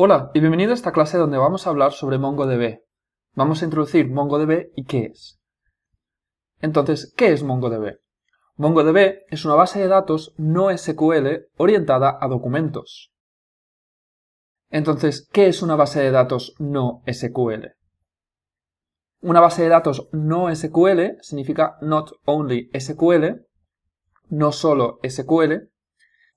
Hola y bienvenido a esta clase donde vamos a hablar sobre MongoDB. Vamos a introducir MongoDB y qué es. Entonces, ¿qué es MongoDB? MongoDB es una base de datos no SQL orientada a documentos. Entonces, ¿qué es una base de datos no SQL? Una base de datos no SQL significa not only SQL, no solo SQL,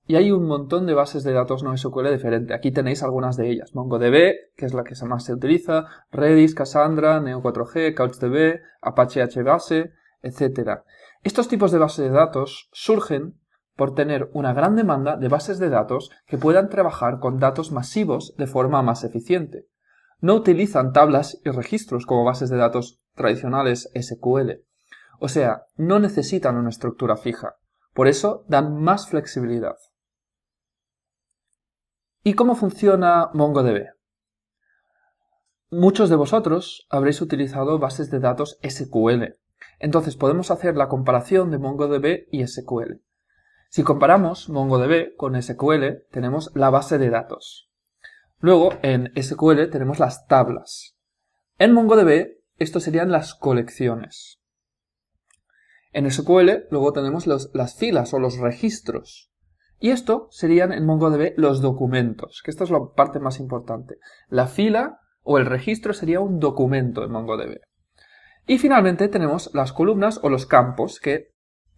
y hay un montón de bases de datos no SQL diferentes. Aquí tenéis algunas de ellas. MongoDB, que es la que más se utiliza, Redis, Cassandra, Neo4j, CouchDB, Apache HBase, etc. Estos tipos de bases de datos surgen por tener una gran demanda de bases de datos que puedan trabajar con datos masivos de forma más eficiente. No utilizan tablas y registros como bases de datos tradicionales SQL. O sea, no necesitan una estructura fija. Por eso dan más flexibilidad. ¿Y cómo funciona MongoDB? Muchos de vosotros habréis utilizado bases de datos SQL. Entonces podemos hacer la comparación de MongoDB y SQL. Si comparamos MongoDB con SQL, tenemos la base de datos. Luego, en SQL tenemos las tablas. En MongoDB, esto serían las colecciones. En SQL, luego tenemos las filas o los registros. Y esto serían en MongoDB los documentos, que esta es la parte más importante. La fila o el registro sería un documento en MongoDB. Y finalmente tenemos las columnas o los campos, que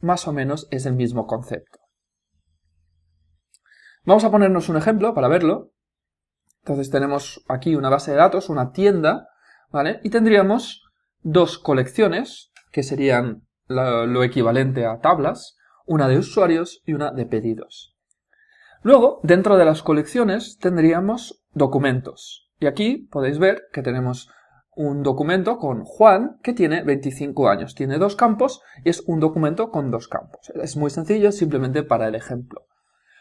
más o menos es el mismo concepto. Vamos a ponernos un ejemplo para verlo. Entonces tenemos aquí una base de datos, una tienda, ¿vale? Y tendríamos dos colecciones, que serían lo, lo equivalente a tablas, una de usuarios y una de pedidos. Luego, dentro de las colecciones tendríamos documentos. Y aquí podéis ver que tenemos un documento con Juan que tiene 25 años. Tiene dos campos y es un documento con dos campos. Es muy sencillo, simplemente para el ejemplo.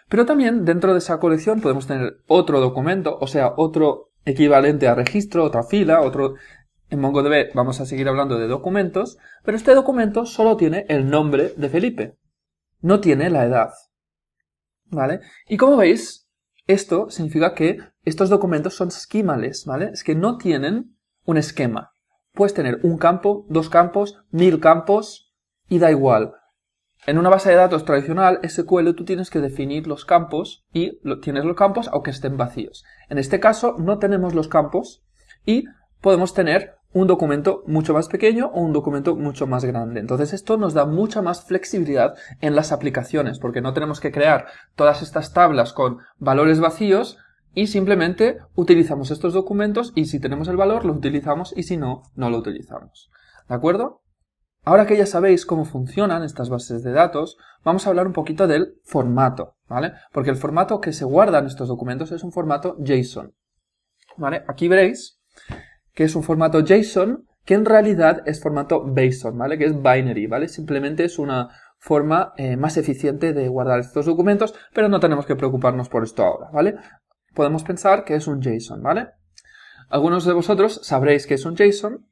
Pero también dentro de esa colección podemos tener otro documento, o sea, otro equivalente a registro, otra fila, otro... En MongoDB vamos a seguir hablando de documentos, pero este documento solo tiene el nombre de Felipe. No tiene la edad. ¿vale? Y como veis, esto significa que estos documentos son esquimales, ¿vale? Es que no tienen un esquema. Puedes tener un campo, dos campos, mil campos y da igual. En una base de datos tradicional, SQL, tú tienes que definir los campos y tienes los campos aunque estén vacíos. En este caso, no tenemos los campos y podemos tener un documento mucho más pequeño o un documento mucho más grande. Entonces esto nos da mucha más flexibilidad en las aplicaciones, porque no tenemos que crear todas estas tablas con valores vacíos y simplemente utilizamos estos documentos y si tenemos el valor lo utilizamos y si no, no lo utilizamos. ¿De acuerdo? Ahora que ya sabéis cómo funcionan estas bases de datos, vamos a hablar un poquito del formato, ¿vale? Porque el formato que se guarda en estos documentos es un formato JSON. ¿Vale? Aquí veréis que es un formato JSON que en realidad es formato JSON, ¿vale? Que es binary, ¿vale? Simplemente es una forma eh, más eficiente de guardar estos documentos, pero no tenemos que preocuparnos por esto ahora, ¿vale? Podemos pensar que es un JSON, ¿vale? Algunos de vosotros sabréis que es un JSON,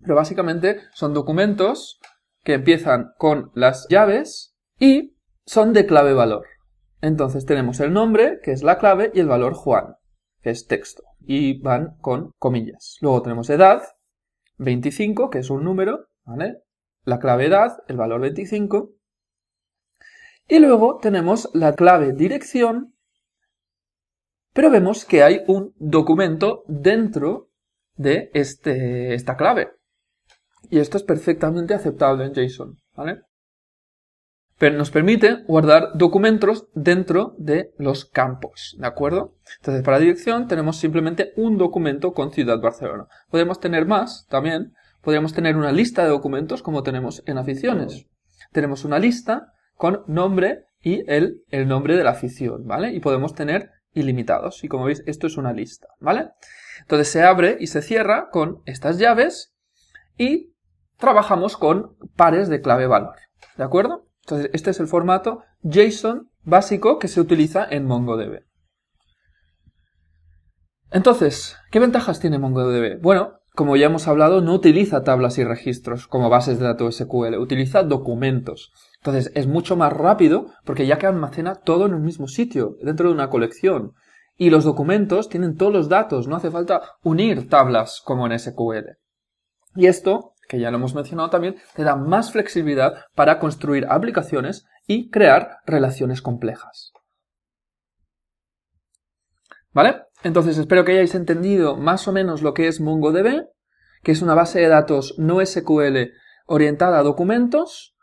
pero básicamente son documentos que empiezan con las llaves y son de clave valor. Entonces tenemos el nombre, que es la clave, y el valor Juan, que es texto y van con comillas. Luego tenemos edad, 25, que es un número, ¿vale? La clave edad, el valor 25. Y luego tenemos la clave dirección, pero vemos que hay un documento dentro de este, esta clave. Y esto es perfectamente aceptable en JSON, ¿vale? pero nos permite guardar documentos dentro de los campos, ¿de acuerdo? Entonces, para dirección tenemos simplemente un documento con Ciudad Barcelona. Podemos tener más también, podríamos tener una lista de documentos como tenemos en aficiones. Tenemos una lista con nombre y el, el nombre de la afición, ¿vale? Y podemos tener ilimitados. Y como veis, esto es una lista, ¿vale? Entonces se abre y se cierra con estas llaves y trabajamos con pares de clave valor, ¿de acuerdo? Entonces, este es el formato JSON básico que se utiliza en MongoDB. Entonces, ¿qué ventajas tiene MongoDB? Bueno, como ya hemos hablado, no utiliza tablas y registros como bases de datos SQL, utiliza documentos. Entonces, es mucho más rápido porque ya que almacena todo en un mismo sitio, dentro de una colección. Y los documentos tienen todos los datos, no hace falta unir tablas como en SQL. Y esto que ya lo hemos mencionado también, te da más flexibilidad para construir aplicaciones y crear relaciones complejas. ¿Vale? Entonces espero que hayáis entendido más o menos lo que es MongoDB, que es una base de datos no SQL orientada a documentos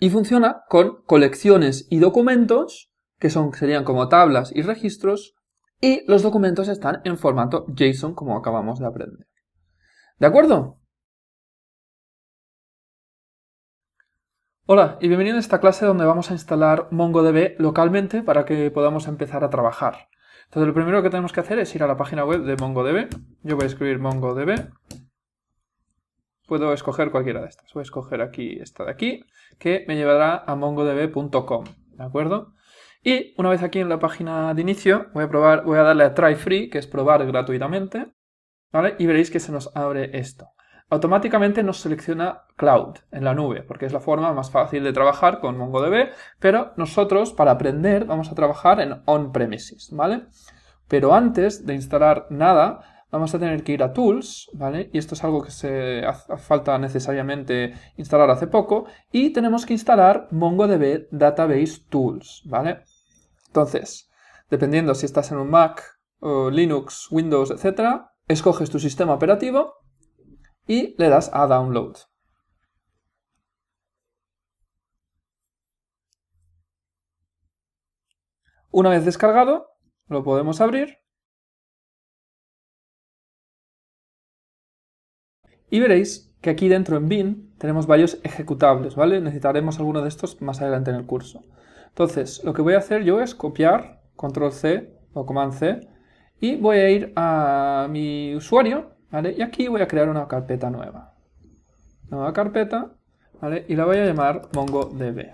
y funciona con colecciones y documentos, que son, serían como tablas y registros, y los documentos están en formato JSON como acabamos de aprender. ¿De acuerdo? Hola y bienvenido a esta clase donde vamos a instalar MongoDB localmente para que podamos empezar a trabajar. Entonces lo primero que tenemos que hacer es ir a la página web de MongoDB. Yo voy a escribir MongoDB. Puedo escoger cualquiera de estas. Voy a escoger aquí esta de aquí, que me llevará a mongodb.com, ¿de acuerdo? Y una vez aquí en la página de inicio, voy a, probar, voy a darle a Try Free, que es probar gratuitamente, ¿vale? Y veréis que se nos abre esto automáticamente nos selecciona Cloud en la nube, porque es la forma más fácil de trabajar con MongoDB, pero nosotros para aprender vamos a trabajar en on-premises, ¿vale? Pero antes de instalar nada, vamos a tener que ir a Tools, ¿vale? Y esto es algo que se hace falta necesariamente instalar hace poco. Y tenemos que instalar MongoDB Database Tools, ¿vale? Entonces, dependiendo si estás en un Mac, Linux, Windows, etc., escoges tu sistema operativo y le das a download. Una vez descargado, lo podemos abrir y veréis que aquí dentro en bin tenemos varios ejecutables, ¿vale? Necesitaremos alguno de estos más adelante en el curso. Entonces, lo que voy a hacer yo es copiar, control C o command C, y voy a ir a mi usuario y aquí voy a crear una carpeta nueva. Nueva carpeta, ¿vale? Y la voy a llamar MongoDB,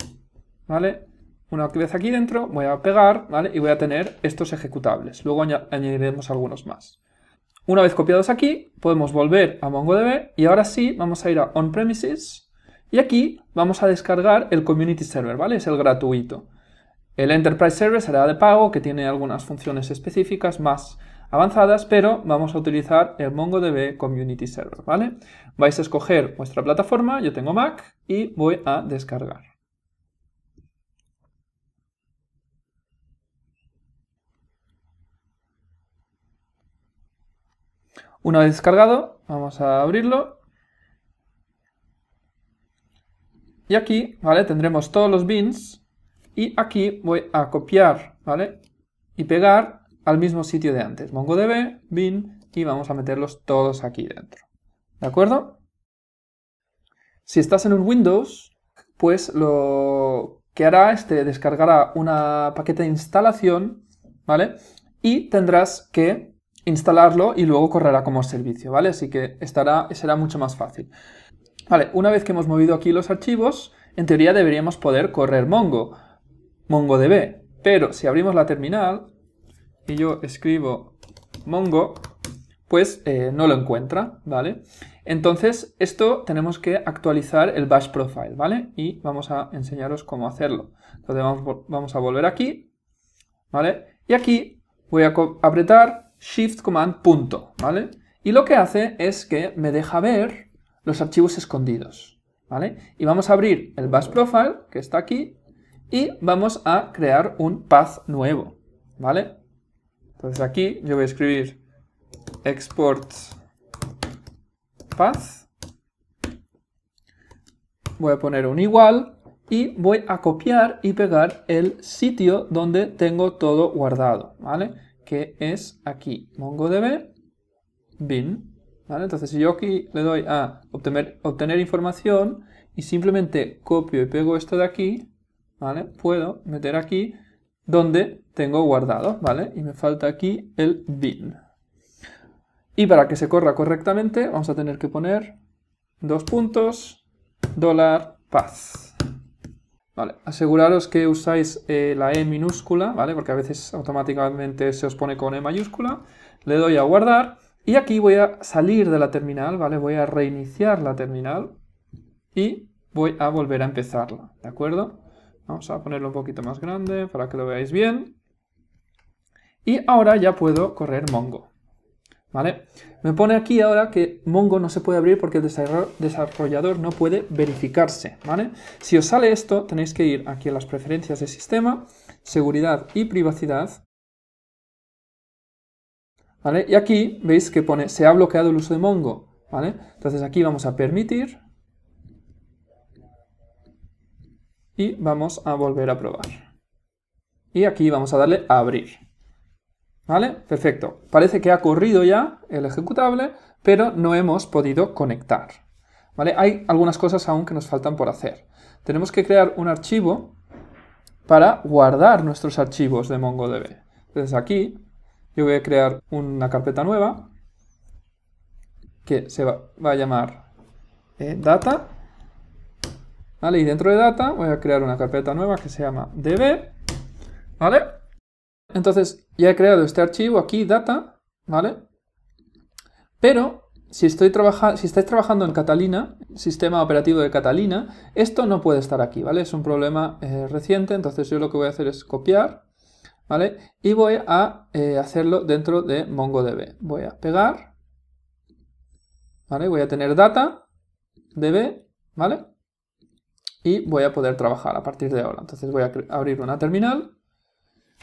¿vale? Una vez aquí dentro voy a pegar, ¿vale? Y voy a tener estos ejecutables. Luego añadiremos algunos más. Una vez copiados aquí, podemos volver a MongoDB y ahora sí vamos a ir a On-Premises y aquí vamos a descargar el Community Server, ¿vale? Es el gratuito. El Enterprise Server será de pago, que tiene algunas funciones específicas más avanzadas, pero vamos a utilizar el MongoDB Community Server, ¿vale? Vais a escoger vuestra plataforma, yo tengo Mac, y voy a descargar. Una vez descargado, vamos a abrirlo. Y aquí, ¿vale? Tendremos todos los bins. Y aquí voy a copiar, ¿vale? Y pegar al mismo sitio de antes, MongoDB, bin, y vamos a meterlos todos aquí dentro. ¿De acuerdo? Si estás en un Windows, pues lo que hará este descargará una paquete de instalación, ¿vale? Y tendrás que instalarlo y luego correrá como servicio, ¿vale? Así que estará, será mucho más fácil. Vale, una vez que hemos movido aquí los archivos, en teoría deberíamos poder correr Mongo, MongoDB, pero si abrimos la terminal, y yo escribo mongo, pues eh, no lo encuentra, ¿vale? Entonces, esto tenemos que actualizar el bash profile, ¿vale? Y vamos a enseñaros cómo hacerlo. Entonces vamos, vamos a volver aquí, ¿vale? Y aquí voy a apretar shift command punto, ¿vale? Y lo que hace es que me deja ver los archivos escondidos, ¿vale? Y vamos a abrir el bash profile, que está aquí, y vamos a crear un path nuevo, ¿vale? Entonces aquí yo voy a escribir export path. Voy a poner un igual y voy a copiar y pegar el sitio donde tengo todo guardado, ¿vale? Que es aquí, mongodb bin, ¿vale? Entonces si yo aquí le doy a obtener, obtener información y simplemente copio y pego esto de aquí, ¿vale? Puedo meter aquí donde tengo guardado, ¿vale? Y me falta aquí el bin. Y para que se corra correctamente vamos a tener que poner dos puntos, dólar, paz. Vale, aseguraros que usáis eh, la E minúscula, ¿vale? Porque a veces automáticamente se os pone con E mayúscula. Le doy a guardar y aquí voy a salir de la terminal, ¿vale? Voy a reiniciar la terminal y voy a volver a empezarla, ¿de acuerdo? Vamos a ponerlo un poquito más grande para que lo veáis bien. Y ahora ya puedo correr Mongo. ¿Vale? Me pone aquí ahora que Mongo no se puede abrir porque el desarrollador no puede verificarse, ¿vale? Si os sale esto, tenéis que ir aquí a las preferencias de sistema, seguridad y privacidad. ¿Vale? Y aquí veis que pone se ha bloqueado el uso de Mongo, ¿vale? Entonces aquí vamos a permitir vamos a volver a probar. Y aquí vamos a darle a abrir. ¿Vale? Perfecto. Parece que ha corrido ya el ejecutable, pero no hemos podido conectar. ¿Vale? Hay algunas cosas aún que nos faltan por hacer. Tenemos que crear un archivo para guardar nuestros archivos de MongoDB. Entonces aquí yo voy a crear una carpeta nueva que se va, a llamar eh, data ¿Vale? Y dentro de data voy a crear una carpeta nueva que se llama db, ¿vale? Entonces ya he creado este archivo aquí, data, ¿vale? Pero si, estoy si estáis trabajando en Catalina, sistema operativo de Catalina, esto no puede estar aquí, ¿vale? Es un problema eh, reciente, entonces yo lo que voy a hacer es copiar, ¿vale? Y voy a eh, hacerlo dentro de MongoDB. Voy a pegar, ¿vale? Voy a tener data, db, ¿vale? y voy a poder trabajar a partir de ahora. Entonces voy a abrir una terminal,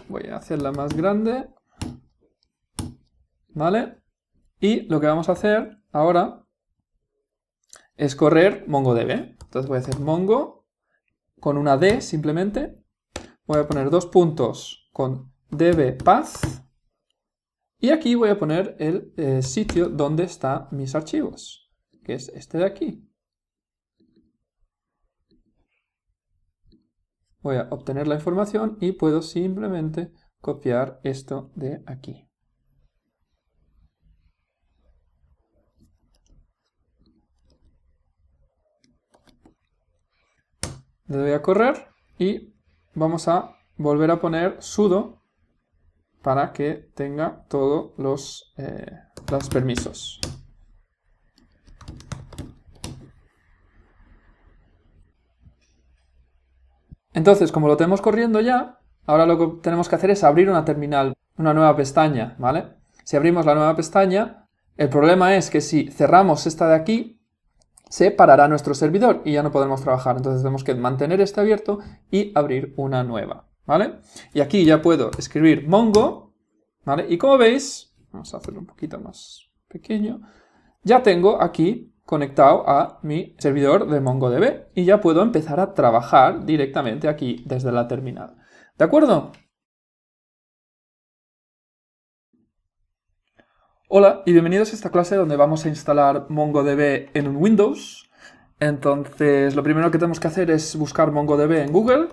voy a hacerla más grande, ¿vale? Y lo que vamos a hacer ahora es correr MongoDB. Entonces voy a hacer Mongo con una D simplemente, voy a poner dos puntos con DB Path y aquí voy a poner el eh, sitio donde están mis archivos, que es este de aquí. voy a obtener la información y puedo simplemente copiar esto de aquí. Le doy a correr y vamos a volver a poner sudo para que tenga todos los eh, los permisos. Entonces, como lo tenemos corriendo ya, ahora lo que tenemos que hacer es abrir una terminal, una nueva pestaña, ¿vale? Si abrimos la nueva pestaña, el problema es que si cerramos esta de aquí, se parará nuestro servidor y ya no podremos trabajar. Entonces tenemos que mantener este abierto y abrir una nueva, ¿vale? Y aquí ya puedo escribir mongo, ¿vale? Y como veis, vamos a hacerlo un poquito más pequeño, ya tengo aquí conectado a mi servidor de MongoDB y ya puedo empezar a trabajar directamente aquí desde la terminal. ¿De acuerdo? Hola y bienvenidos a esta clase donde vamos a instalar MongoDB en un Windows. Entonces, lo primero que tenemos que hacer es buscar MongoDB en Google.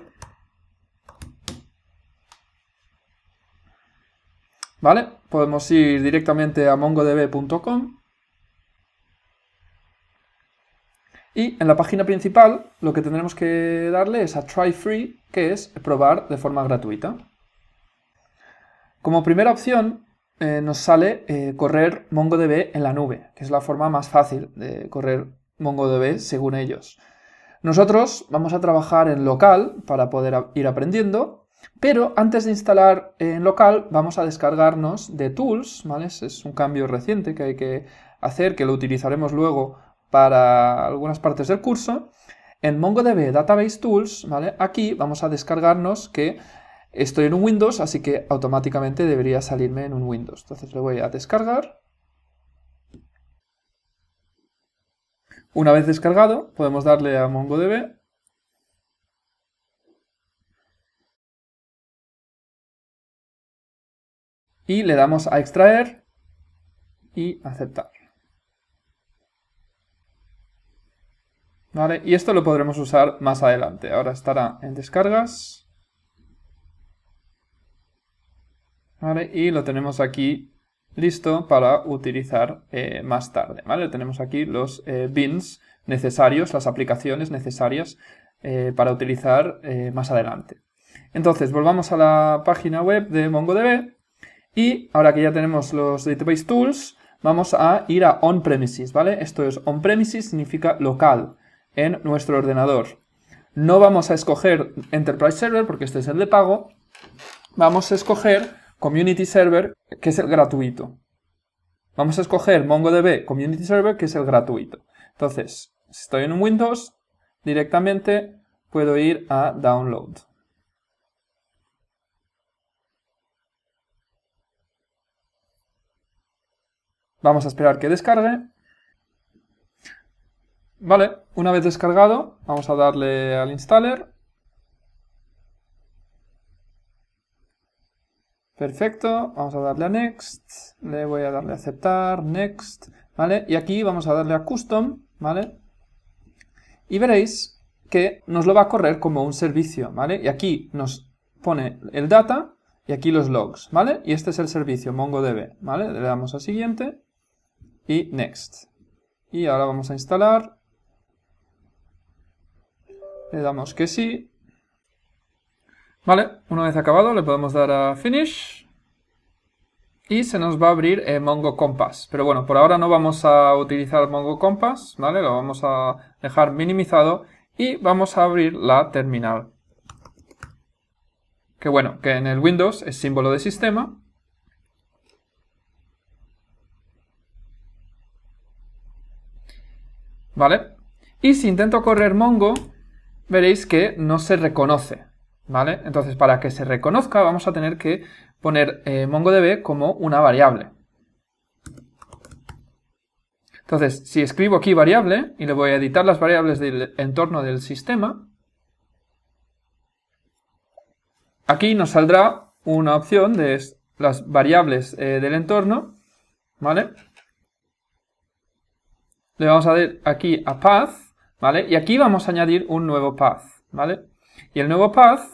¿Vale? Podemos ir directamente a mongodb.com Y en la página principal lo que tendremos que darle es a try free, que es probar de forma gratuita. Como primera opción eh, nos sale eh, correr MongoDB en la nube, que es la forma más fácil de correr MongoDB según ellos. Nosotros vamos a trabajar en local para poder ir aprendiendo, pero antes de instalar en local vamos a descargarnos de tools, Es un cambio reciente que hay que hacer, que lo utilizaremos luego para algunas partes del curso, en MongoDB Database Tools, ¿vale? Aquí vamos a descargarnos que estoy en un Windows, así que automáticamente debería salirme en un Windows. Entonces le voy a descargar. Una vez descargado, podemos darle a MongoDB. Y le damos a extraer y aceptar. ¿Vale? Y esto lo podremos usar más adelante. Ahora estará en descargas. ¿Vale? Y lo tenemos aquí listo para utilizar eh, más tarde. ¿Vale? Tenemos aquí los eh, bins necesarios, las aplicaciones necesarias eh, para utilizar más adelante. Entonces, volvamos a la página web de MongoDB y ahora que ya tenemos los Database Tools, vamos a ir a On-Premises, ¿vale? Esto es On-Premises, significa local en nuestro ordenador. No vamos a escoger Enterprise Server porque este es el de pago. Vamos a escoger Community Server, que es el gratuito. Vamos a escoger MongoDB Community Server, que es el gratuito. Entonces, si estoy en Windows, directamente puedo ir a Download. Vamos a esperar que descargue. Vale, una vez descargado, vamos a darle al installer. Perfecto, vamos a darle a Next, le voy a darle a aceptar, Next, ¿vale? Y aquí vamos a darle a Custom, ¿vale? Y veréis que nos lo va a correr como un servicio, ¿vale? Y aquí nos pone el data y aquí los logs, ¿vale? Y este es el servicio MongoDB, ¿vale? Le damos a siguiente y Next. Y ahora vamos a instalar le damos que sí. Vale, una vez acabado le podemos dar a Finish. Y se nos va a abrir eh, Mongo Compass. Pero bueno, por ahora no vamos a utilizar Mongo Compass, ¿vale? Lo vamos a dejar minimizado y vamos a abrir la terminal. Que bueno, que en el Windows es símbolo de sistema. ¿Vale? Y si intento correr Mongo, veréis que no se reconoce, ¿vale? Entonces, para que se reconozca, vamos a tener que poner eh, MongoDB como una variable. Entonces, si escribo aquí variable y le voy a editar las variables del entorno del sistema, aquí nos saldrá una opción de las variables eh, del entorno, ¿vale? Le vamos a dar aquí a path ¿vale? Y aquí vamos a añadir un nuevo path, ¿vale? Y el nuevo path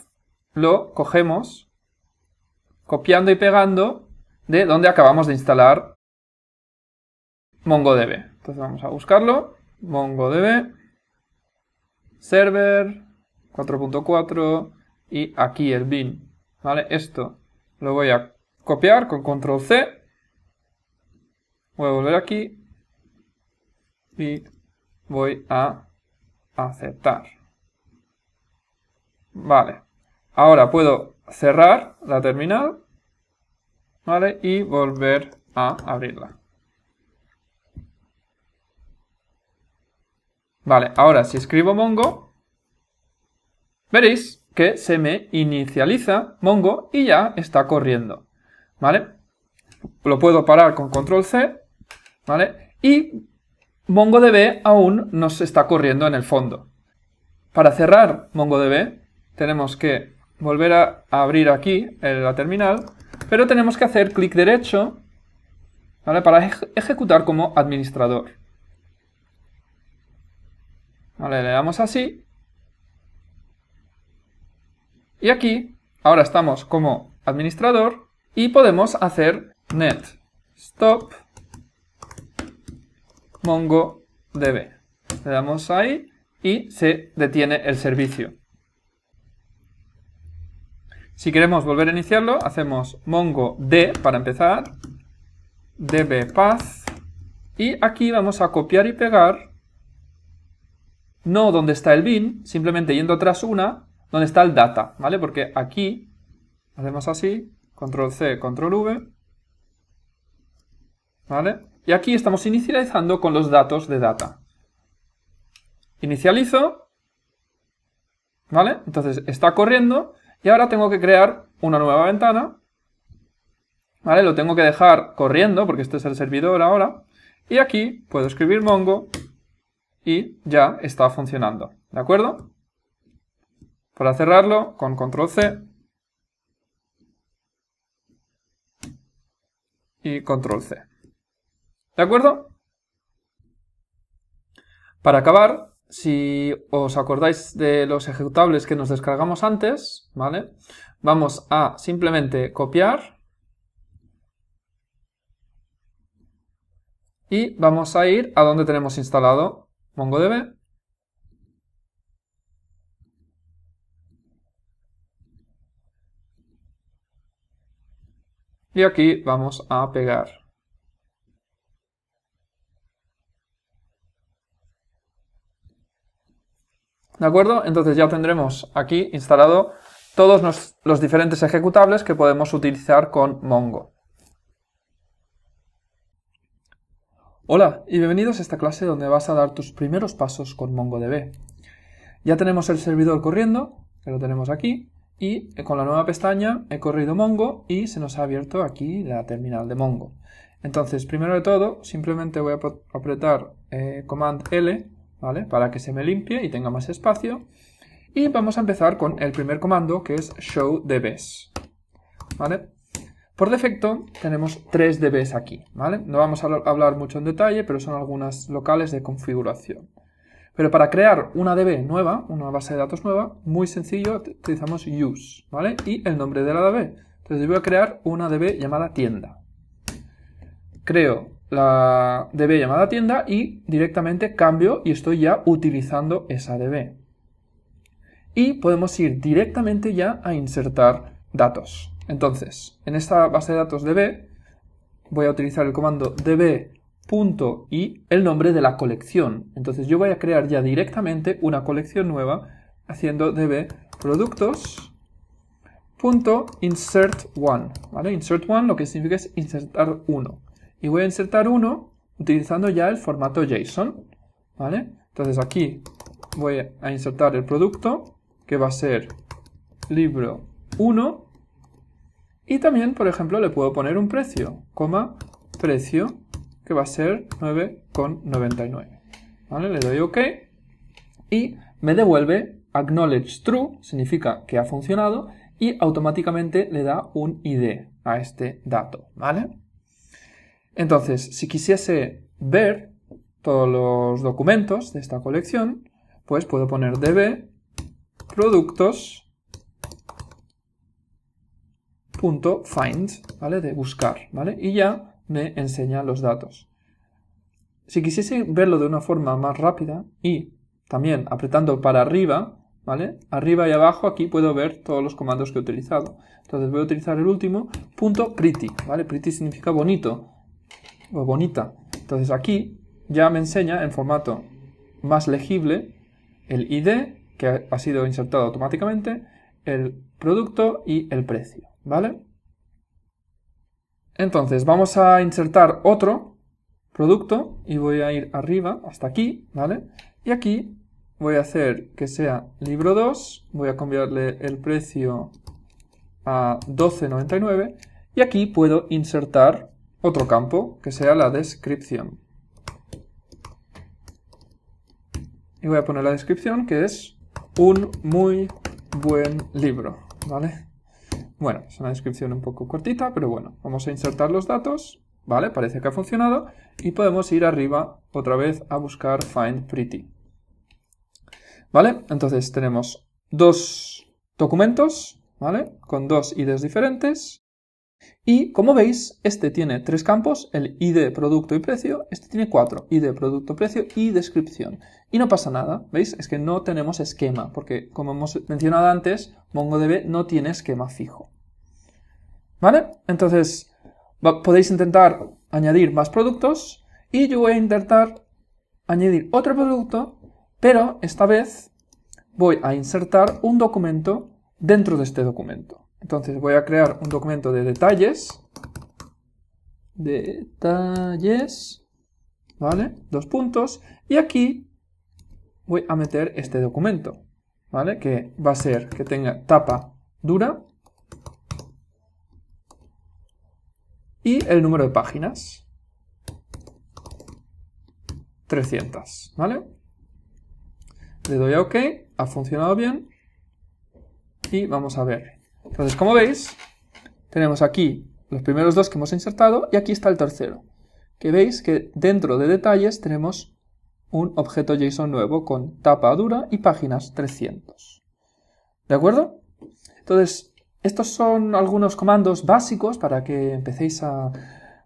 lo cogemos copiando y pegando de donde acabamos de instalar MongoDB. Entonces vamos a buscarlo, MongoDB, server, 4.4 y aquí el bin, ¿vale? Esto lo voy a copiar con control C, voy a volver aquí y voy a aceptar. Vale. Ahora puedo cerrar la terminal. ¿Vale? Y volver a abrirla. Vale, ahora si escribo Mongo, veréis que se me inicializa Mongo y ya está corriendo. ¿Vale? Lo puedo parar con control C, ¿vale? Y MongoDB aún nos está corriendo en el fondo. Para cerrar MongoDB, tenemos que volver a abrir aquí la terminal, pero tenemos que hacer clic derecho para ejecutar como administrador. le damos así. Y aquí, ahora estamos como administrador y podemos hacer net stop MongoDB. Le damos ahí y se detiene el servicio. Si queremos volver a iniciarlo, hacemos mongod para empezar, dbpath, y aquí vamos a copiar y pegar, no donde está el bin, simplemente yendo tras una, donde está el data, ¿vale? Porque aquí hacemos así, control C, control V, ¿vale? Y aquí estamos inicializando con los datos de data. Inicializo, ¿vale? Entonces está corriendo y ahora tengo que crear una nueva ventana, ¿vale? Lo tengo que dejar corriendo porque este es el servidor ahora. Y aquí puedo escribir mongo y ya está funcionando, ¿de acuerdo? Para cerrarlo, con control C y control C. ¿De acuerdo? Para acabar, si os acordáis de los ejecutables que nos descargamos antes, ¿vale? Vamos a simplemente copiar y vamos a ir a donde tenemos instalado MongoDB. Y aquí vamos a pegar. ¿de acuerdo? Entonces ya tendremos aquí instalado todos los, diferentes ejecutables que podemos utilizar con Mongo. Hola y bienvenidos a esta clase donde vas a dar tus primeros pasos con MongoDB. Ya tenemos el servidor corriendo, que lo tenemos aquí, y con la nueva pestaña he corrido Mongo y se nos ha abierto aquí la terminal de Mongo. Entonces, primero de todo, simplemente voy a apretar eh, Command L ¿vale? Para que se me limpie y tenga más espacio. Y vamos a empezar con el primer comando, que es show dbs, ¿vale? Por defecto tenemos tres dbs aquí, ¿vale? No vamos a hablar mucho en detalle, pero son algunas locales de configuración. Pero para crear una DB nueva, una base de datos nueva, muy sencillo, utilizamos use, ¿vale? Y el nombre de la DB. Entonces yo voy a crear una DB llamada tienda. Creo la DB llamada tienda y directamente cambio y estoy ya utilizando esa DB. Y podemos ir directamente ya a insertar datos. Entonces, en esta base de datos DB voy a utilizar el comando db y el nombre de la colección. Entonces yo voy a crear ya directamente una colección nueva haciendo db productos punto insert one, ¿vale? Insert one lo que significa es insertar uno y voy a insertar uno utilizando ya el formato JSON, ¿vale? Entonces aquí voy a insertar el producto, que va a ser libro 1, y también, por ejemplo, le puedo poner un precio, coma, precio, que va a ser 9,99. ¿Vale? Le doy OK y me devuelve acknowledge true, significa que ha funcionado, y automáticamente le da un ID a este dato, ¿vale? Entonces, si quisiese ver todos los documentos de esta colección, pues puedo poner db productos.find, ¿vale? De buscar, ¿vale? Y ya me enseña los datos. Si quisiese verlo de una forma más rápida y también apretando para arriba, ¿vale? Arriba y abajo aquí puedo ver todos los comandos que he utilizado. Entonces voy a utilizar el último, punto pretty, ¿vale? Pretty significa bonito bonita. Entonces aquí ya me enseña en formato más legible el ID que ha sido insertado automáticamente, el producto y el precio, ¿vale? Entonces vamos a insertar otro producto y voy a ir arriba hasta aquí, ¿vale? Y aquí voy a hacer que sea libro 2, voy a cambiarle el precio a 12.99 y aquí puedo insertar otro campo que sea la descripción. Y voy a poner la descripción que es un muy buen libro, ¿vale? Bueno, es una descripción un poco cortita, pero bueno, vamos a insertar los datos, ¿vale? Parece que ha funcionado y podemos ir arriba otra vez a buscar Find Pretty. ¿Vale? Entonces tenemos dos documentos, ¿vale? Con dos IDs diferentes y como veis, este tiene tres campos, el ID, producto y precio, este tiene cuatro, ID, producto, precio y descripción. Y no pasa nada, ¿veis? Es que no tenemos esquema, porque como hemos mencionado antes, MongoDB no tiene esquema fijo. ¿Vale? Entonces, podéis intentar añadir más productos y yo voy a intentar añadir otro producto, pero esta vez voy a insertar un documento dentro de este documento. Entonces voy a crear un documento de detalles. Detalles. ¿Vale? Dos puntos. Y aquí voy a meter este documento. ¿Vale? Que va a ser que tenga tapa dura. Y el número de páginas. 300. ¿Vale? Le doy a OK. Ha funcionado bien. Y vamos a ver. Entonces, como veis, tenemos aquí los primeros dos que hemos insertado y aquí está el tercero. Que veis que dentro de detalles tenemos un objeto JSON nuevo con tapa dura y páginas 300. ¿De acuerdo? Entonces, estos son algunos comandos básicos para que empecéis a,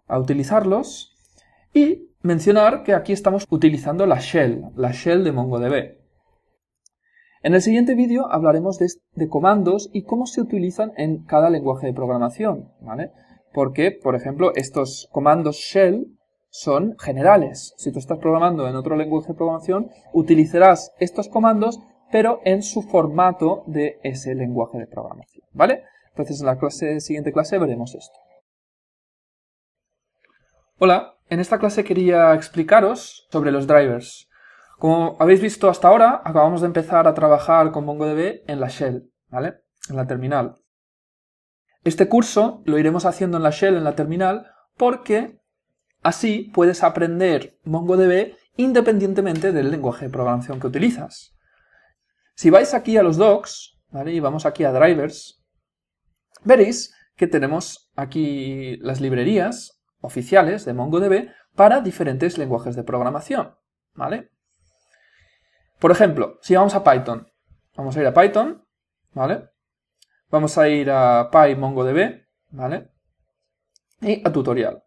utilizarlos y mencionar que aquí estamos utilizando la shell, la shell de MongoDB. En el siguiente vídeo hablaremos de, comandos y cómo se utilizan en cada lenguaje de programación, ¿vale? Porque, por ejemplo, estos comandos shell son generales. Si tú estás programando en otro lenguaje de programación, utilizarás estos comandos, pero en su formato de ese lenguaje de programación, ¿vale? Entonces, en la siguiente clase veremos esto. Hola, en esta clase quería explicaros sobre los drivers. Como habéis visto hasta ahora, acabamos de empezar a trabajar con MongoDB en la shell, ¿vale? En la terminal. Este curso lo iremos haciendo en la shell, en la terminal, porque así puedes aprender MongoDB independientemente del lenguaje de programación que utilizas. Si vais aquí a los docs, ¿vale? Y vamos aquí a drivers, veréis que tenemos aquí las librerías oficiales de MongoDB para diferentes lenguajes de programación, ¿vale? Por ejemplo, si vamos a Python, vamos a ir a Python, ¿vale? Vamos a ir a PyMongoDB, ¿vale? Y a tutorial.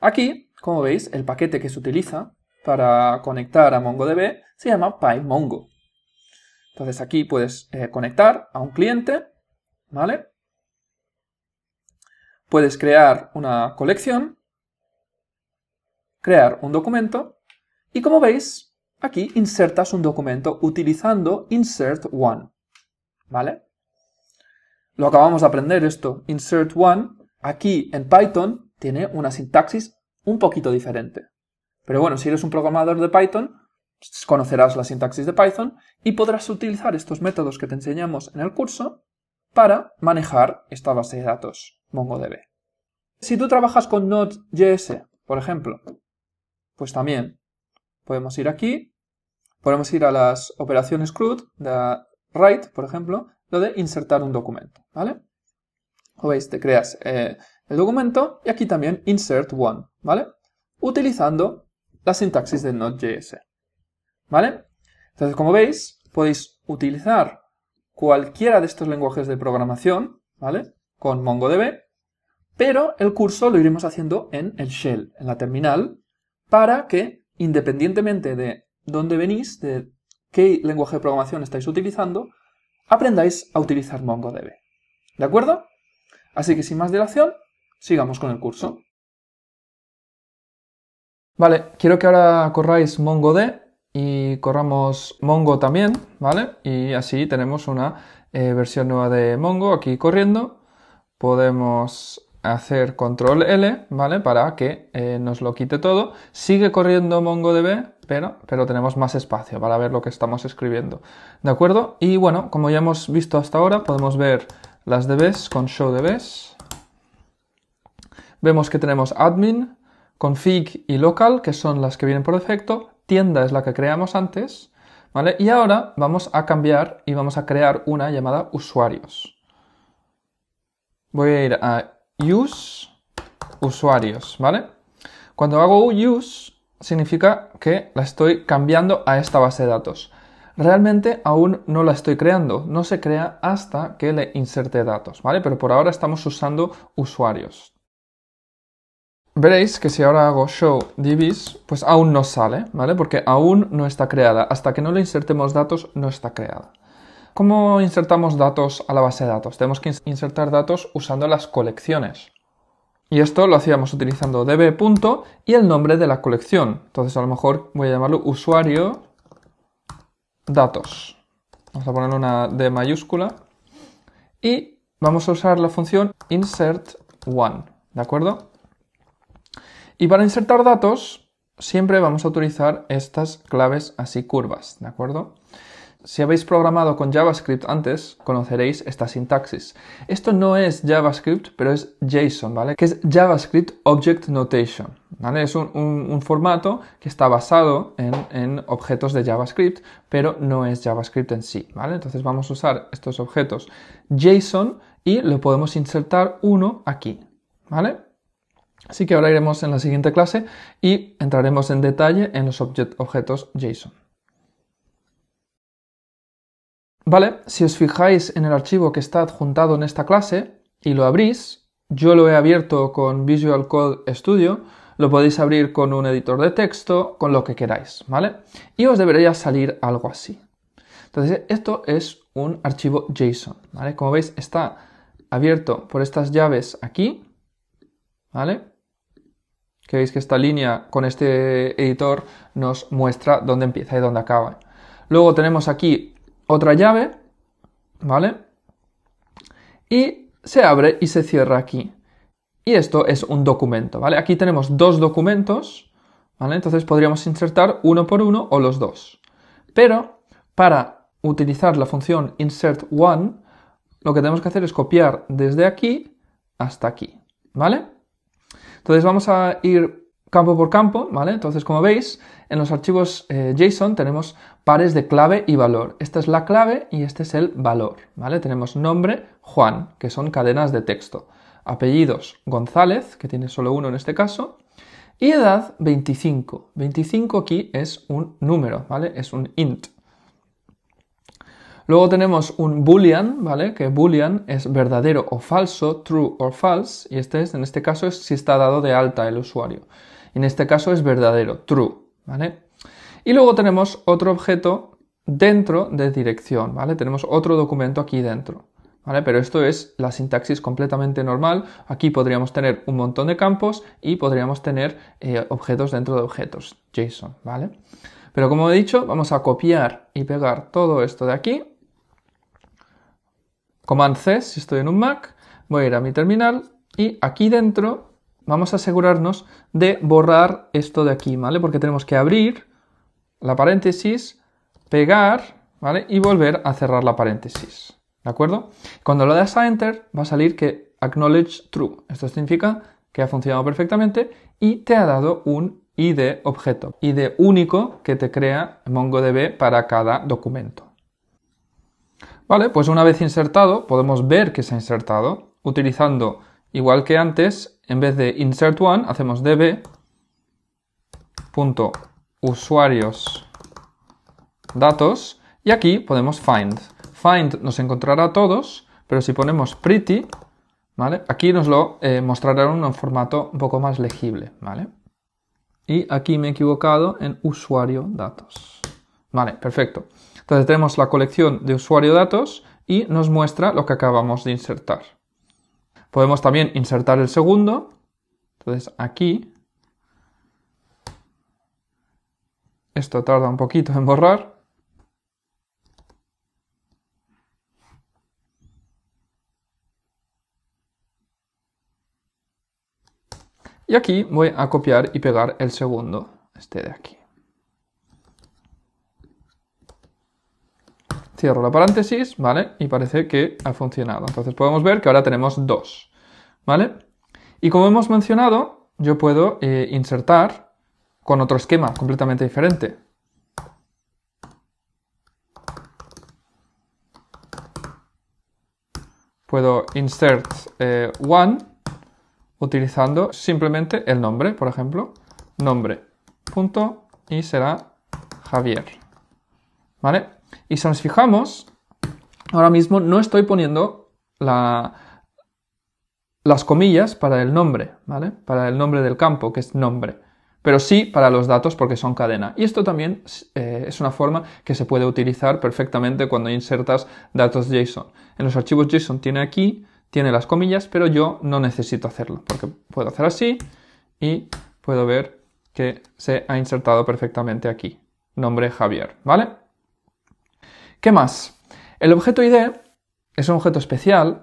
Aquí, como veis, el paquete que se utiliza para conectar a MongoDB se llama PyMongo. Entonces aquí puedes eh, conectar a un cliente, ¿vale? Puedes crear una colección, crear un documento y como veis Aquí insertas un documento utilizando insert 1 ¿vale? Lo acabamos de aprender esto, insert 1 aquí en Python tiene una sintaxis un poquito diferente. Pero bueno, si eres un programador de Python, conocerás la sintaxis de Python y podrás utilizar estos métodos que te enseñamos en el curso para manejar esta base de datos MongoDB. Si tú trabajas con Node.js, por ejemplo, pues también Podemos ir aquí, podemos ir a las operaciones CRUD, de write, por ejemplo, lo de insertar un documento, ¿vale? O veis, te creas eh, el documento y aquí también insert one, ¿vale? Utilizando la sintaxis de Node.js, ¿vale? Entonces, como veis, podéis utilizar cualquiera de estos lenguajes de programación, ¿vale? Con MongoDB, pero el curso lo iremos haciendo en el shell, en la terminal, para que independientemente de dónde venís, de qué lenguaje de programación estáis utilizando, aprendáis a utilizar MongoDB. ¿De acuerdo? Así que sin más dilación, sigamos con el curso. Vale, quiero que ahora corráis MongoD y corramos Mongo también, ¿vale? Y así tenemos una eh, versión nueva de Mongo aquí corriendo. Podemos hacer control L, ¿vale? Para que eh, nos lo quite todo. Sigue corriendo MongoDB, pero, pero tenemos más espacio para ver lo que estamos escribiendo. ¿De acuerdo? Y bueno, como ya hemos visto hasta ahora, podemos ver las DBs con show DBs. Vemos que tenemos admin, config y local, que son las que vienen por defecto. Tienda es la que creamos antes, ¿vale? Y ahora vamos a cambiar y vamos a crear una llamada usuarios. Voy a ir a use usuarios, ¿vale? Cuando hago use significa que la estoy cambiando a esta base de datos. Realmente aún no la estoy creando, no se crea hasta que le inserte datos, ¿vale? Pero por ahora estamos usando usuarios. Veréis que si ahora hago show divis pues aún no sale, ¿vale? Porque aún no está creada. Hasta que no le insertemos datos, no está creada. ¿Cómo insertamos datos a la base de datos? Tenemos que insertar datos usando las colecciones. Y esto lo hacíamos utilizando db. y el nombre de la colección. Entonces a lo mejor voy a llamarlo usuario datos. Vamos a poner una D mayúscula. Y vamos a usar la función insert one. ¿De acuerdo? Y para insertar datos siempre vamos a utilizar estas claves así curvas. ¿De acuerdo? Si habéis programado con JavaScript antes, conoceréis esta sintaxis. Esto no es JavaScript, pero es JSON, ¿vale? Que es JavaScript Object Notation, ¿vale? Es un, formato que está basado en, objetos de JavaScript, pero no es JavaScript en sí, ¿vale? Entonces vamos a usar estos objetos JSON y lo podemos insertar uno aquí, ¿vale? Así que ahora iremos en la siguiente clase y entraremos en detalle en los objetos JSON. ¿Vale? Si os fijáis en el archivo que está adjuntado en esta clase y lo abrís, yo lo he abierto con Visual Code Studio, lo podéis abrir con un editor de texto, con lo que queráis, ¿vale? Y os debería salir algo así. Entonces, esto es un archivo JSON, Como veis, está abierto por estas llaves aquí, ¿vale? Que veis que esta línea con este editor nos muestra dónde empieza y dónde acaba. Luego tenemos aquí otra llave, ¿vale? Y se abre y se cierra aquí. Y esto es un documento, ¿vale? Aquí tenemos dos documentos, ¿vale? Entonces podríamos insertar uno por uno o los dos. Pero para utilizar la función insert one, lo que tenemos que hacer es copiar desde aquí hasta aquí, ¿vale? Entonces vamos a ir campo por campo, ¿vale? Entonces, como veis, en los archivos eh, JSON tenemos pares de clave y valor. Esta es la clave y este es el valor, ¿vale? Tenemos nombre, Juan, que son cadenas de texto. Apellidos, González, que tiene solo uno en este caso. Y edad, 25. 25 aquí es un número, ¿vale? Es un int. Luego tenemos un boolean, ¿vale? Que boolean es verdadero o falso, true o false, y este es, en este caso es si está dado de alta el usuario. En este caso es verdadero, true, ¿vale? Y luego tenemos otro objeto dentro de dirección, ¿vale? Tenemos otro documento aquí dentro, ¿vale? Pero esto es la sintaxis completamente normal. Aquí podríamos tener un montón de campos y podríamos tener eh, objetos dentro de objetos, JSON, ¿vale? Pero como he dicho, vamos a copiar y pegar todo esto de aquí. Command C si estoy en un Mac. Voy a ir a mi terminal y aquí dentro vamos a asegurarnos de borrar esto de aquí, ¿vale? Porque tenemos que abrir la paréntesis, pegar, ¿vale? Y volver a cerrar la paréntesis, ¿de acuerdo? Cuando lo das a Enter va a salir que Acknowledge True. Esto significa que ha funcionado perfectamente y te ha dado un ID objeto, ID único que te crea MongoDB para cada documento. Vale, pues una vez insertado podemos ver que se ha insertado utilizando, igual que antes, en vez de insert one, hacemos usuarios datos y aquí podemos find. Find nos encontrará a todos, pero si ponemos pretty, ¿vale? Aquí nos lo eh, mostrará en un formato un poco más legible, ¿vale? Y aquí me he equivocado en usuario datos. Vale, perfecto. Entonces tenemos la colección de usuario datos y nos muestra lo que acabamos de insertar. Podemos también insertar el segundo. Entonces aquí, esto tarda un poquito en borrar. Y aquí voy a copiar y pegar el segundo, este de aquí. cierro la paréntesis, ¿vale? Y parece que ha funcionado. Entonces podemos ver que ahora tenemos dos, ¿vale? Y como hemos mencionado, yo puedo eh, insertar con otro esquema completamente diferente. Puedo insert eh, one utilizando simplemente el nombre, por ejemplo, nombre, punto, y será Javier, ¿vale? Y si nos fijamos, ahora mismo no estoy poniendo las comillas para el nombre, ¿vale? Para el nombre del campo, que es nombre. Pero sí para los datos porque son cadena. Y esto también eh, es una forma que se puede utilizar perfectamente cuando insertas datos JSON. En los archivos JSON tiene aquí, tiene las comillas, pero yo no necesito hacerlo porque puedo hacer así y puedo ver que se ha insertado perfectamente aquí. Nombre Javier, ¿vale? ¿Qué más? El objeto ID es un objeto especial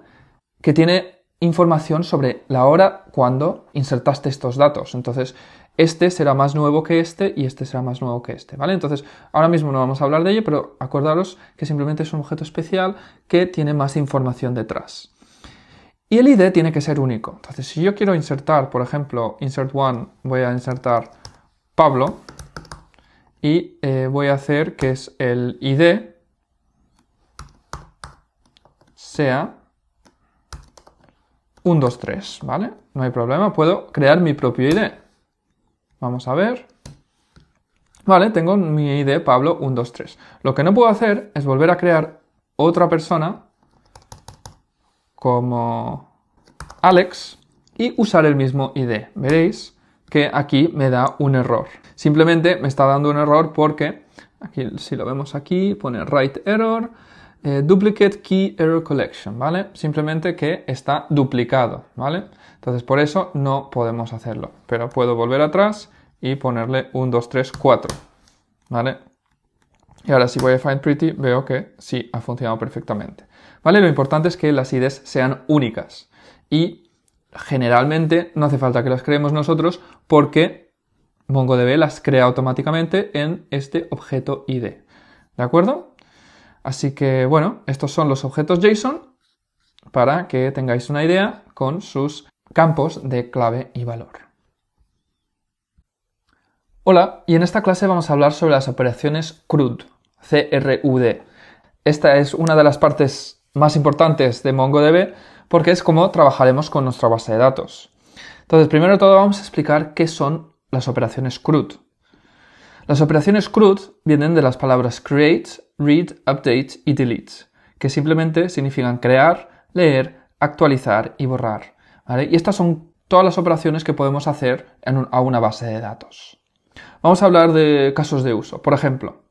que tiene información sobre la hora cuando insertaste estos datos. Entonces, este será más nuevo que este y este será más nuevo que este, ¿vale? Entonces, ahora mismo no vamos a hablar de ello, pero acordaros que simplemente es un objeto especial que tiene más información detrás. Y el ID tiene que ser único. Entonces, si yo quiero insertar, por ejemplo, insert one, voy a insertar Pablo y eh, voy a hacer que es el ID sea 123, 2, ¿vale? No hay problema, puedo crear mi propio ID. Vamos a ver. Vale, tengo mi ID Pablo 123. Lo que no puedo hacer es volver a crear otra persona como Alex y usar el mismo ID. Veréis que aquí me da un error. Simplemente me está dando un error porque, aquí si lo vemos aquí, pone "write error, eh, duplicate key error collection, ¿vale? Simplemente que está duplicado, ¿vale? Entonces por eso no podemos hacerlo, pero puedo volver atrás y ponerle un 2, 3, 4, ¿vale? Y ahora si voy a Find Pretty veo que sí ha funcionado perfectamente, ¿vale? Lo importante es que las IDs sean únicas y generalmente no hace falta que las creemos nosotros porque MongoDB las crea automáticamente en este objeto ID, ¿de acuerdo? Así que bueno, estos son los objetos JSON para que tengáis una idea con sus campos de clave y valor. Hola, y en esta clase vamos a hablar sobre las operaciones CRUD, CRUD. Esta es una de las partes más importantes de MongoDB porque es como trabajaremos con nuestra base de datos. Entonces, primero de todo vamos a explicar qué son las operaciones CRUD. Las operaciones CRUD vienen de las palabras create, read, update y delete, que simplemente significan crear, leer, actualizar y borrar. Y estas son todas las operaciones que podemos hacer a una base de datos. Vamos a hablar de casos de uso. Por ejemplo,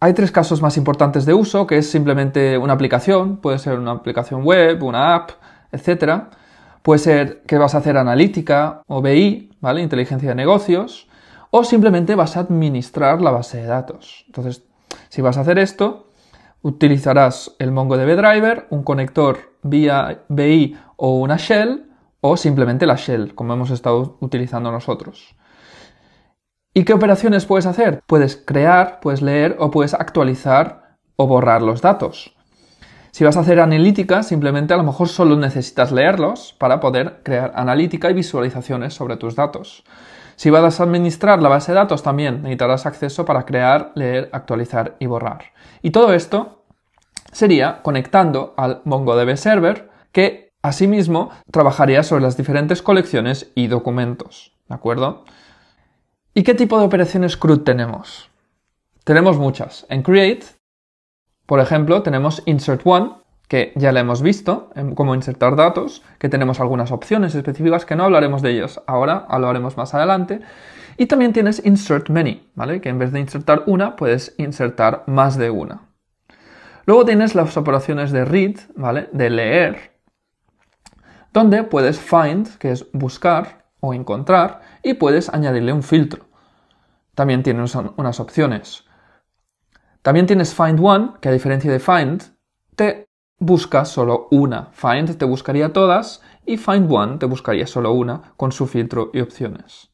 hay tres casos más importantes de uso, que es simplemente una aplicación, puede ser una aplicación web, una app, etc. Puede ser que vas a hacer analítica o BI, ¿vale? Inteligencia de negocios o simplemente vas a administrar la base de datos. Entonces, si vas a hacer esto, utilizarás el MongoDB driver, un conector vía BI o una shell o simplemente la shell, como hemos estado utilizando nosotros. ¿Y qué operaciones puedes hacer? Puedes crear, puedes leer o puedes actualizar o borrar los datos. Si vas a hacer analítica, simplemente a lo mejor solo necesitas leerlos para poder crear analítica y visualizaciones sobre tus datos. Si vas a administrar la base de datos, también necesitarás acceso para crear, leer, actualizar y borrar. Y todo esto sería conectando al MongoDB Server, que asimismo trabajaría sobre las diferentes colecciones y documentos. ¿De acuerdo? ¿Y qué tipo de operaciones CRUD tenemos? Tenemos muchas. En Create, por ejemplo, tenemos Insert One, que ya la hemos visto, em, cómo insertar datos, que tenemos algunas opciones específicas que no hablaremos de ellas ahora, hablaremos más adelante. Y también tienes insert many, ¿vale? Que en vez de insertar una, puedes insertar más de una. Luego tienes las operaciones de read, ¿vale? De leer, donde puedes find, que es buscar o encontrar, y puedes añadirle un filtro. También tienes unas opciones. También tienes find one, que a diferencia de find, te busca solo una. Find te buscaría todas y Find One te buscaría solo una con su filtro y opciones.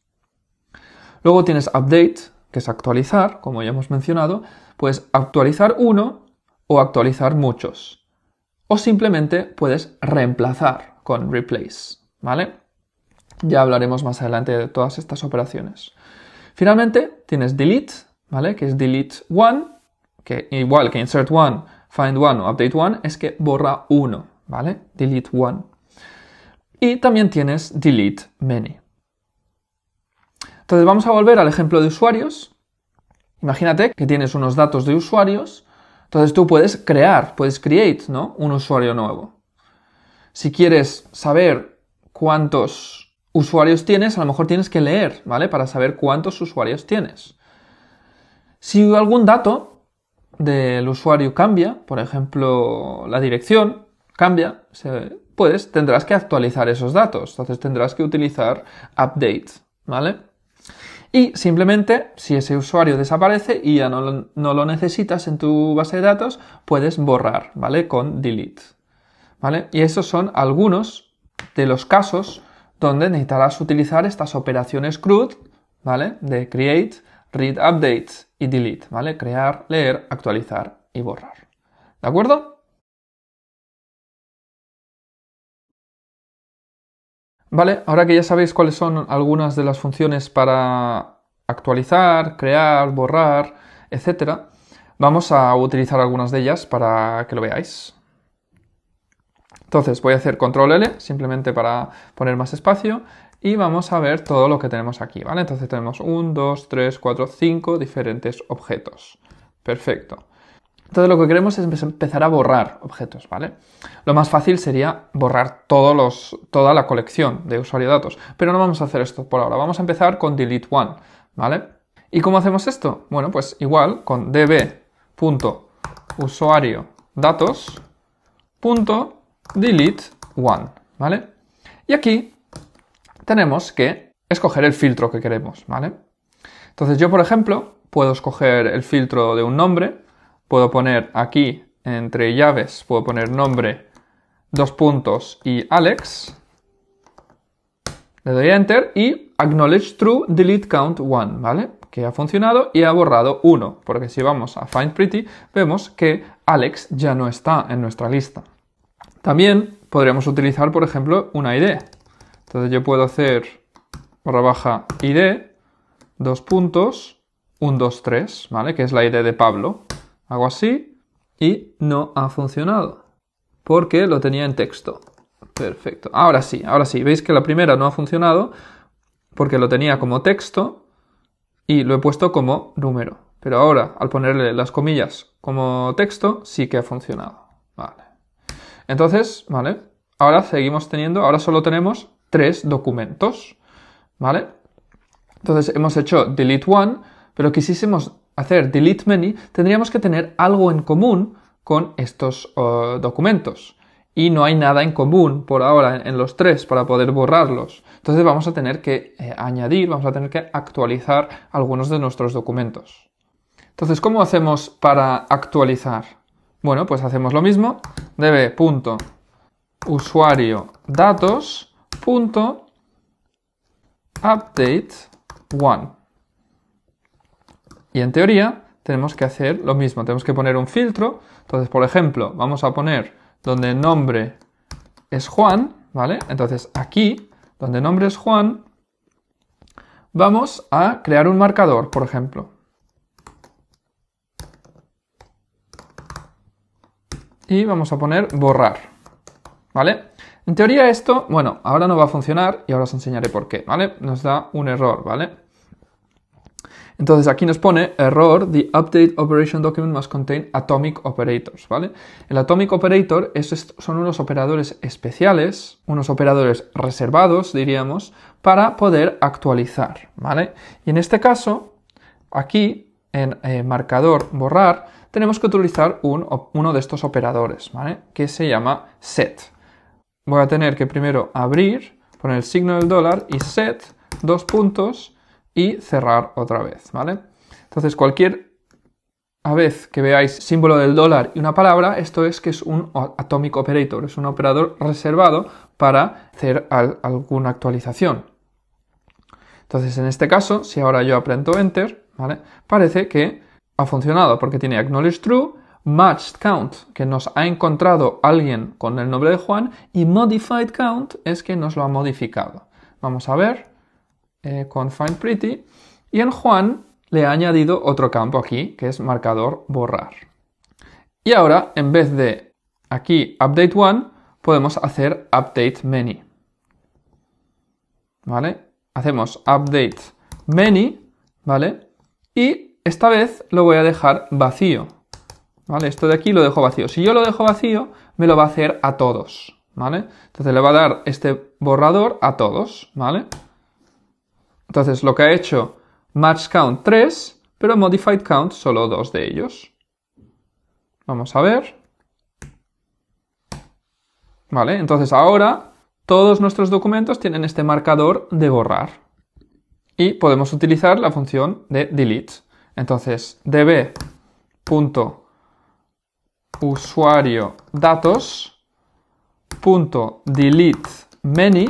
Luego tienes Update, que es actualizar, como ya hemos mencionado, puedes actualizar uno o actualizar muchos. O simplemente puedes reemplazar con Replace, ¿vale? Ya hablaremos más adelante de todas estas operaciones. Finalmente, tienes Delete, ¿vale? Que es Delete One, que igual que Insert One find one o update one es que borra uno, ¿vale? Delete one. Y también tienes delete many. Entonces vamos a volver al ejemplo de usuarios. Imagínate que tienes unos datos de usuarios, entonces tú puedes crear, puedes create, ¿no? Un usuario nuevo. Si quieres saber cuántos usuarios tienes, a lo mejor tienes que leer, ¿vale? Para saber cuántos usuarios tienes. Si algún dato del usuario cambia, por ejemplo, la dirección cambia, pues tendrás que actualizar esos datos. Entonces tendrás que utilizar update ¿vale? Y simplemente, si ese usuario desaparece y ya no lo, necesitas en tu base de datos, puedes borrar, ¿vale? Con delete, ¿vale? Y esos son algunos de los casos donde necesitarás utilizar estas operaciones CRUD, ¿vale? De create read update y delete, ¿vale? Crear, leer, actualizar y borrar. ¿De acuerdo? Vale, ahora que ya sabéis cuáles son algunas de las funciones para actualizar, crear, borrar, etc., vamos a utilizar algunas de ellas para que lo veáis. Entonces voy a hacer control L simplemente para poner más espacio, y vamos a ver todo lo que tenemos aquí, ¿vale? Entonces tenemos 1, 2, 3, 4, 5 diferentes objetos. Perfecto. Entonces lo que queremos es empezar a borrar objetos, ¿vale? Lo más fácil sería borrar todos los, toda la colección de usuario datos, pero no vamos a hacer esto por ahora. Vamos a empezar con delete one, ¿vale? ¿Y cómo hacemos esto? Bueno, pues igual con db.usuario datos.delete one, ¿vale? Y aquí tenemos que escoger el filtro que queremos, ¿vale? Entonces yo, por ejemplo, puedo escoger el filtro de un nombre, puedo poner aquí entre llaves, puedo poner nombre, dos puntos y Alex, le doy a Enter y Acknowledge True, Delete Count 1, ¿vale? Que ha funcionado y ha borrado uno, porque si vamos a Find Pretty vemos que Alex ya no está en nuestra lista. También podríamos utilizar, por ejemplo, una ID. E. Entonces yo puedo hacer barra baja id, dos puntos, un, dos, tres, ¿vale? Que es la id de Pablo. Hago así y no ha funcionado porque lo tenía en texto. Perfecto. Ahora sí, ahora sí. Veis que la primera no ha funcionado porque lo tenía como texto y lo he puesto como número. Pero ahora, al ponerle las comillas como texto, sí que ha funcionado. Vale. Entonces, ¿vale? Ahora seguimos teniendo, ahora solo tenemos tres documentos, ¿vale? Entonces hemos hecho delete one, pero quisiésemos hacer delete many, tendríamos que tener algo en común con estos oh, documentos. Y no hay nada en común por ahora en, los tres para poder borrarlos. Entonces vamos a tener que eh, añadir, vamos a tener que actualizar algunos de nuestros documentos. Entonces, ¿cómo hacemos para actualizar? Bueno, pues hacemos lo mismo, usuario datos punto update one. Y en teoría tenemos que hacer lo mismo, tenemos que poner un filtro. Entonces, por ejemplo, vamos a poner donde el nombre es Juan, ¿vale? Entonces aquí, donde nombre es Juan, vamos a crear un marcador, por ejemplo. Y vamos a poner borrar, ¿vale? En teoría esto, bueno, ahora no va a funcionar y ahora os enseñaré por qué, ¿vale? Nos da un error, ¿vale? Entonces aquí nos pone error, the update operation document must contain atomic operators, ¿vale? El atomic operator es, son unos operadores especiales, unos operadores reservados, diríamos, para poder actualizar, ¿vale? Y en este caso, aquí en eh, marcador borrar, tenemos que utilizar uno de estos operadores, ¿vale? Que se llama set, voy a tener que primero abrir, poner el signo del dólar y set, dos puntos y cerrar otra vez, ¿vale? Entonces cualquier vez que veáis símbolo del dólar y una palabra, esto es que es un atomic operator, es un operador reservado para hacer alguna actualización. Entonces en este caso, si ahora yo aprendo enter, ¿vale? Parece que ha funcionado porque tiene acknowledge true matched count, que nos ha encontrado alguien con el nombre de Juan, y modified count es que nos lo ha modificado. Vamos a ver eh, con find pretty. Y en Juan le ha añadido otro campo aquí, que es marcador borrar. Y ahora, en vez de aquí update one, podemos hacer update many. ¿Vale? Hacemos update many, ¿vale? Y esta vez lo voy a dejar vacío, ¿Vale? Esto de aquí lo dejo vacío. Si yo lo dejo vacío, me lo va a hacer a todos, ¿vale? Entonces le va a dar este borrador a todos, ¿vale? Entonces lo que ha hecho match count 3, pero modified count solo dos de ellos. Vamos a ver. Vale, entonces ahora todos nuestros documentos tienen este marcador de borrar. Y podemos utilizar la función de delete. Entonces, db.delete usuario datos punto delete many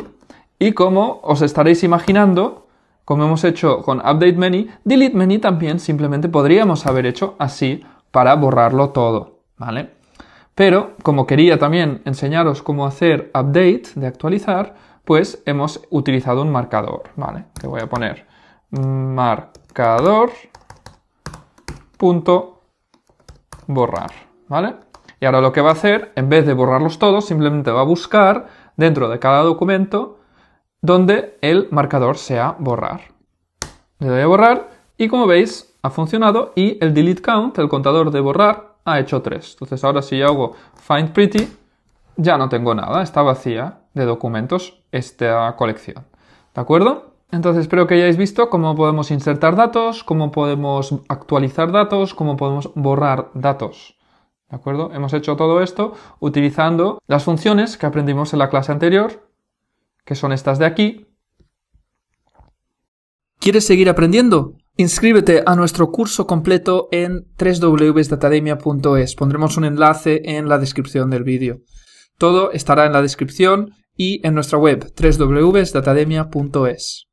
y como os estaréis imaginando, como hemos hecho con update many, delete many también simplemente podríamos haber hecho así para borrarlo todo, ¿vale? Pero como quería también enseñaros cómo hacer update de actualizar, pues hemos utilizado un marcador, ¿vale? Que voy a poner marcador punto borrar. ¿vale? Y ahora lo que va a hacer, en vez de borrarlos todos, simplemente va a buscar dentro de cada documento donde el marcador sea borrar. Le doy a borrar y como veis ha funcionado y el delete count, el contador de borrar, ha hecho 3. Entonces ahora si hago find pretty, ya no tengo nada, está vacía de documentos esta colección. ¿De acuerdo? Entonces espero que hayáis visto cómo podemos insertar datos, cómo podemos actualizar datos, cómo podemos borrar datos. ¿De acuerdo? Hemos hecho todo esto utilizando las funciones que aprendimos en la clase anterior, que son estas de aquí. ¿Quieres seguir aprendiendo? Inscríbete a nuestro curso completo en www.datademia.es. Pondremos un enlace en la descripción del vídeo. Todo estará en la descripción y en nuestra web www.datademia.es.